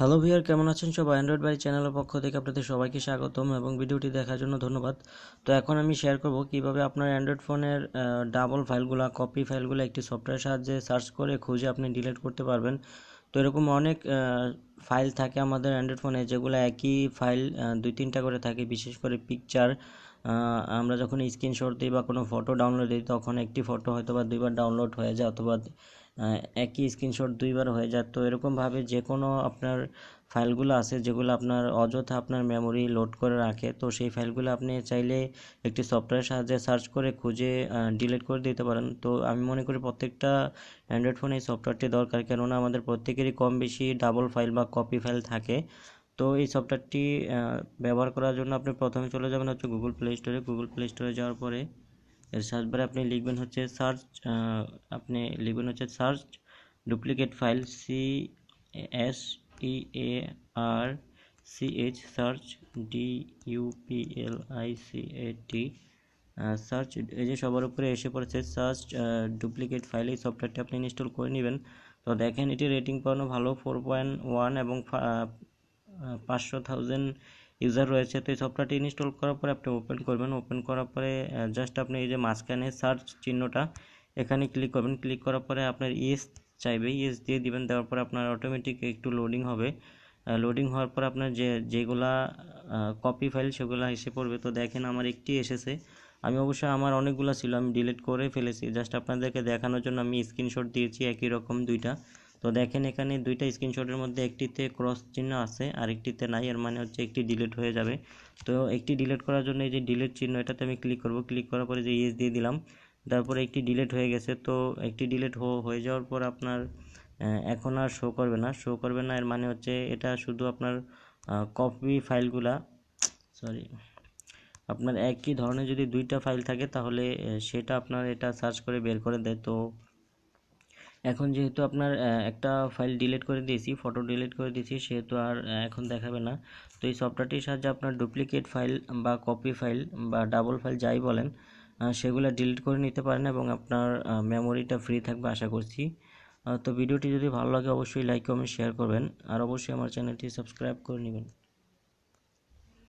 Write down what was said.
hello ভিয়ার কেমন আছেন সব অ্যান্ড্রয়েড বাড়ি চ্যানেলের পক্ষ থেকে আপনাদের সবাইকে স্বাগতম এবং ভিডিওটি দেখার জন্য ধন্যবাদ তো এখন আমি শেয়ার করব কিভাবে আপনার অ্যান্ড্রয়েড ফোনের ডাবল ফাইলগুলো কপি ফাইলগুলো একটি সফটওয়্যার সাহায্যে সার্চ করে খুঁজে আপনি ডিলিট করতে পারবেন তো এরকম অনেক ফাইল থাকে আমাদের অ্যান্ড্রয়েড ফোনে যেগুলো একই ফাইল দুই তিনটা করে থাকে বিশেষ করে পিকচার আমরা যখন স্ক্রিনশট দিই বা কোনো ফটো ডাউনলোড দিই তখন একটি ফটো হয়তো বা দুইবার ডাউনলোড হয়ে যায় অথবা একই স্ক্রিনশট দুইবার হয়ে যায় তো এরকমভাবে যে কোনো আপনার ফাইলগুলো আছে যেগুলো আপনার অযথা আপনার মেমোরি লোড করে রাখে তো সেই ফাইলগুলো আপনি চাইলে একটি সফটওয়্যারের সাহায্যে সার্চ করে খুঁজে ডিলিট করে দিতে পারেন তো আমি মনে করি প্রত্যেকটা অ্যান্ড্রয়েড ফোনে এই সফটওয়্যারটি দরকার কেননা আমাদের প্রত্যেকেরই কম বেশি ডাবল ফাইল বা কপি ফাইল থাকে তো এই সফটওয়্যারটি ব্যবহার করার জন্য আপনি প্রথমে চলে যাবেন হচ্ছে গুগল প্লে স্টোরে গুগল প্লে স্টোরে যাওয়ার পরে সার্চ বারে আপনি লিখবেন হচ্ছে সার্চ আপনি লিখবেন হচ্ছে search duplicate file C S T A R C H search D U P L I C A T search এই যে সবার উপরে এসে পড়েছে সার্চ ডুপ্লিকেট ফাইল এই সফটওয়্যারটি আপনি ইনস্টল করে নেবেন তো দেখেন এটি রেটিং পাওয়ানো ভালো ফোর পয়েন্ট ওয়ান এবং পাঁচশো থাউজেন্ড ইউজার রয়েছে তো এই সফটওয়্যারটি ইনস্টল করার পরে আপনি ওপেন করবেন ওপেন করার পরে জাস্ট আপনি এই যে মাঝখানে সার্চ চিহ্নটা এখানে ক্লিক করবেন ক্লিক করার পরে আপনার ইয়েস চাইবে ইএস দিয়ে দিবেন দেওয়ার পরে আপনার অটোমেটিক একটু লোডিং হবে লোডিং হওয়ার পর আপনার যে যেগুলা কপি ফাইল সেগুলো এসে পড়বে তো দেখেন আমার একটি এসেছে আমি অবশ্য আমার অনেকগুলো ছিল আমি ডিলিট করে ফেলেছি জাস্ট আপনাদেরকে দেখানোর জন্য আমি স্ক্রিনশট দিয়েছি একই রকম দুইটা তো দেখেন এখানে দুইটা স্ক্রিনশটের মধ্যে একটিতে ক্রস চিহ্ন আছে আরেকটিতে নাই এর মানে হচ্ছে একটি ডিলিট হয়ে যাবে তো একটি ডিলিট করার জন্য এই যে ডিলিট চিহ্ন এটাতে আমি ক্লিক করব ক্লিক করার পরে যে ইয়েস দিয়ে দিলাম তারপরে একটি ডিলিট হয়ে গেছে তো একটি ডিলিট হয়ে যাওয়ার পর আপনার এখন আর শো করবে না শো করবে না এর মানে হচ্ছে এটা শুধু আপনার কপি ফাইলগুলা সরি আপনার একই ধরনের যদি দুইটা ফাইল থাকে তাহলে সেটা আপনার এটা সার্চ করে বের করে দেয় তো এখন যেহেতু আপনার একটা ফাইল ডিলিট করে দিয়েছি ফটো ডিলিট করে দিয়েছি সেহেতু আর এখন দেখাবে না তো এই সফটওয়্যারটির সাহায্যে আপনার ডুপ্লিকেট ফাইল বা কপি ফাইল বা ডাবল ফাইল যাই বলেন সেগুলো ডিলিট করে নিতে পারেন এবং আপনার মেমোরিটা ফ্রি থাকবে আশা করছি তো ভিডিওটি যদি ভালো লাগে অবশ্যই লাইক কমেন্ট শেয়ার করবেন আর অবশ্যই আমার চ্যানেলটি সাবস্ক্রাইব করে নেবেন